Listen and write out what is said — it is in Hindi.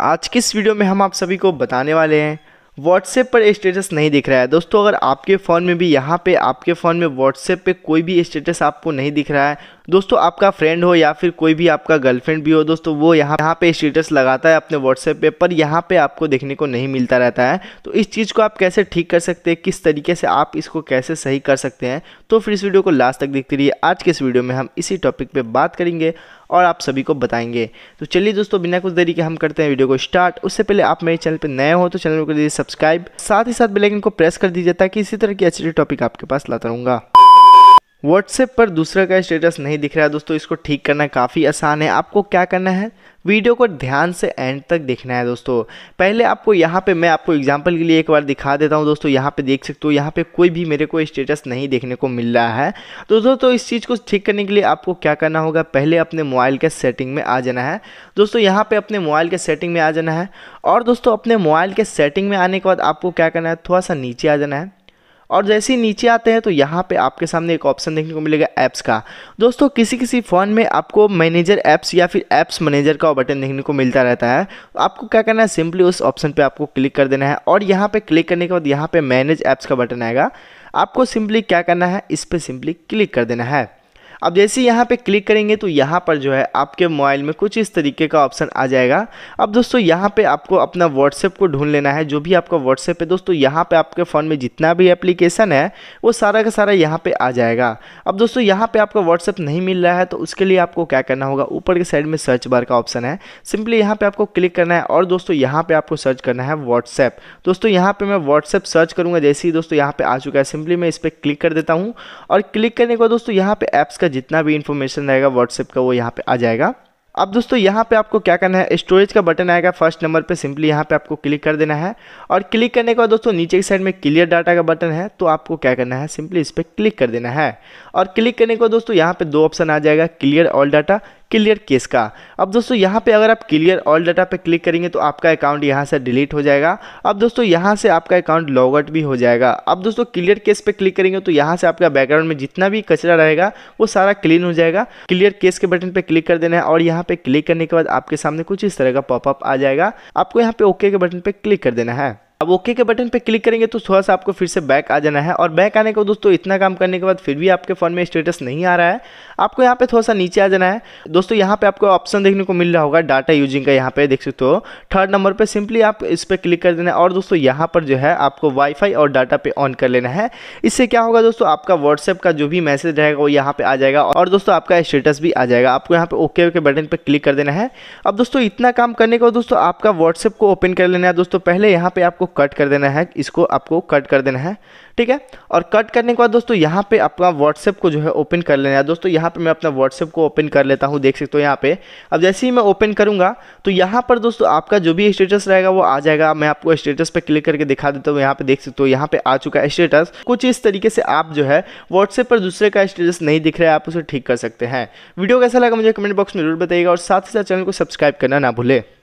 आज के इस वीडियो में हम आप सभी को बताने वाले हैं व्हाट्सएप पर स्टेटस नहीं दिख रहा है दोस्तों अगर आपके फ़ोन में भी यहाँ पे आपके फ़ोन में व्हाट्सएप पे कोई भी स्टेटस आपको नहीं दिख रहा है दोस्तों आपका फ्रेंड हो या फिर कोई भी आपका गर्लफ्रेंड भी हो दोस्तों वो यहाँ यहाँ पे स्टेटस लगाता है अपने व्हाट्सएप पे पर यहाँ पे आपको देखने को नहीं मिलता रहता है तो इस चीज़ को आप कैसे ठीक कर सकते हैं किस तरीके से आप इसको कैसे सही कर सकते हैं तो फिर इस वीडियो को लास्ट तक देखते रहिए आज के इस वीडियो में हम इसी टॉपिक पर बात करेंगे और आप सभी को बताएंगे तो चलिए दोस्तों बिना कुछ देरी के हम करते हैं वीडियो को स्टार्ट उससे पहले आप मेरे चैनल पर नए हो तो चैनल को कर दीजिए सब्सक्राइब साथ ही साथ बेलाइकन को प्रेस कर दीजिए ताकि इसी तरह की अच्छी टॉपिक आपके पास लाता रहूँगा व्हाट्सएप पर दूसरे का स्टेटस नहीं दिख रहा है दोस्तों इसको ठीक करना काफ़ी आसान है आपको क्या करना है वीडियो को ध्यान से एंड तक देखना है दोस्तों पहले आपको यहाँ पे मैं आपको एग्जांपल के लिए एक बार दिखा देता हूँ दोस्तों यहाँ पे देख सकते हो यहाँ पे कोई भी मेरे को स्टेटस नहीं देखने को मिल रहा है तो दोस्तों तो इस चीज़ को ठीक करने के लिए आपको क्या करना होगा पहले अपने मोबाइल के सेटिंग में आ जाना है दोस्तों यहाँ पर अपने मोबाइल के सेटिंग में आ जाना है और दोस्तों अपने मोबाइल के सेटिंग में आने के बाद आपको क्या करना है थोड़ा सा नीचे आ जाना है और जैसे ही नीचे आते हैं तो यहाँ पे आपके सामने एक ऑप्शन देखने को मिलेगा ऐप्स का दोस्तों किसी किसी फ़ोन में आपको मैनेजर ऐप्स या फिर ऐप्स मैनेजर का बटन देखने को मिलता रहता है तो आपको क्या करना है सिंपली उस ऑप्शन पर आपको क्लिक कर देना है और यहाँ पे क्लिक करने के बाद यहाँ पर मैनेज ऐप्स का बटन आएगा आपको सिंपली क्या करना है इस पर सिंपली क्लिक कर देना है अब जैसे यहाँ पे क्लिक करेंगे तो यहाँ पर जो है आपके मोबाइल में कुछ इस तरीके का ऑप्शन आ जाएगा अब दोस्तों यहाँ पे आपको अपना व्हाट्सएप को ढूंढ लेना है जो भी आपका व्हाट्सएप है दोस्तों यहाँ पे आपके फ़ोन में जितना भी एप्लीकेशन है वो सारा का सारा यहाँ पर आ जाएगा अब दोस्तों यहाँ पर आपका व्हाट्सएप नहीं मिल रहा है तो उसके लिए आपको क्या करना होगा ऊपर के साइड में सर्च बार का ऑप्शन है सिंपली यहाँ पे आपको क्लिक करना है और दोस्तों यहाँ पर आपको सर्च करना है व्हाट्सएप दोस्तों यहाँ पर मैं व्हाट्सएप सर्च करूँगा जैसे ही दोस्तों यहाँ पे आ चुका है सिंपली मैं इस पर क्लिक कर देता हूँ और क्लिक करने के बाद दोस्तों यहाँ पे ऐप्स का जितना भी इन्फॉर्मेशन रहेगा व्हाट्सएप का वो यहाँ पे आ जाएगा अब दोस्तों यहाँ पे आपको क्या करना है स्टोरेज का बटन आएगा फर्स्ट नंबर पे सिंपली यहाँ पे आपको क्लिक कर देना है और क्लिक करने के बाद दोस्तों नीचे की साइड में क्लियर डाटा का बटन है तो आपको क्या करना है सिंपली इस पर क्लिक कर देना है और क्लिक करने के बाद दोस्तों यहाँ पे दो ऑप्शन आ जाएगा clear all data clear cache का अब दोस्तों यहाँ पे अगर आप क्लियर ऑल डाटा पे क्लिक करेंगे तो आपका अकाउंट यहाँ से डिलीट हो जाएगा अब दोस्तों यहाँ से आपका अकाउंट लॉगआउट भी हो जाएगा अब दोस्तों क्लियर केस पे क्लिक करेंगे तो यहाँ से आपका बैकग्राउंड में जितना भी कचरा रहेगा वो सारा क्लीन हो जाएगा क्लियर केस के बटन पर क्लिक कर देना है और यहाँ पे क्लिक करने के बाद आपके सामने कुछ इस तरह का पॉपअप आ जाएगा आपको यहाँ पे ओके के बटन पर क्लिक कर देना है अब ओके के बटन पर क्लिक करेंगे तो थोड़ा सा आपको फिर से बैक आ जाना है और बैक आने को दोस्तों इतना काम करने के बाद फिर भी आपके फ़ोन में स्टेटस नहीं आ रहा है आपको यहाँ पे थोड़ा सा नीचे आ जाना है दोस्तों यहाँ पे आपको ऑप्शन देखने को मिल रहा होगा डाटा यूजिंग का यहाँ पे देख सकते हो थर्ड नंबर पर सिंपली आप इस पर क्लिक कर देना है और दोस्तों यहाँ पर जो है आपको वाईफाई और डाटा पे ऑन कर लेना है इससे क्या होगा दोस्तों आपका व्हाट्सएप का जो भी मैसेज रहेगा वो यहाँ पर आ जाएगा और दोस्तों आपका स्टेटस भी आ जाएगा आपको यहाँ पर ओके ओके बटन पर क्लिक कर देना है अब दोस्तों इतना काम करने बाद दोस्तों आपका व्हाट्सएप को ओपन कर लेना है दोस्तों पहले यहाँ पर आपको कट कर देना है इसको आपको कट कर देना है ठीक है और कट करने के बाद दोस्तों यहाँ पे अपना व्हाट्सएप को जो है ओपन कर लेना है दोस्तों यहाँ पे मैं अपना व्हाट्सएप को ओपन कर लेता हूँ देख सकते हो यहाँ पे अब जैसे ही मैं ओपन करूँगा तो यहाँ पर दोस्तों आपका जो भी स्टेटस रहेगा वो आ जाएगा मैं आपको स्टेटस पर क्लिक करके दिखा देता हूँ यहाँ पे देख सकते हो यहाँ पे आ चुका है स्टेटस कुछ इस तरीके से आप जो है व्हाट्सएप पर दूसरे का स्टेटस नहीं दिख रहा है आप उसे ठीक कर सकते हैं वीडियो कैसा लगा मुझे कमेंट बॉक्स में जरूर बताइएगा और साथ ही साथ चैनल को सब्सक्राइब करना ना भूलें